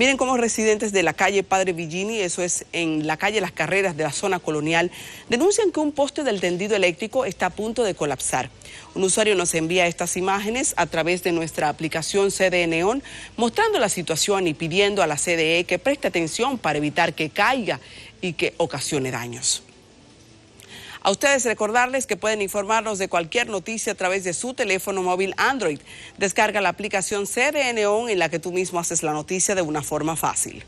Miren cómo residentes de la calle Padre Villini, eso es en la calle Las Carreras de la zona colonial, denuncian que un poste del tendido eléctrico está a punto de colapsar. Un usuario nos envía estas imágenes a través de nuestra aplicación cdn mostrando la situación y pidiendo a la CDE que preste atención para evitar que caiga y que ocasione daños. A ustedes recordarles que pueden informarnos de cualquier noticia a través de su teléfono móvil Android. Descarga la aplicación CDN en la que tú mismo haces la noticia de una forma fácil.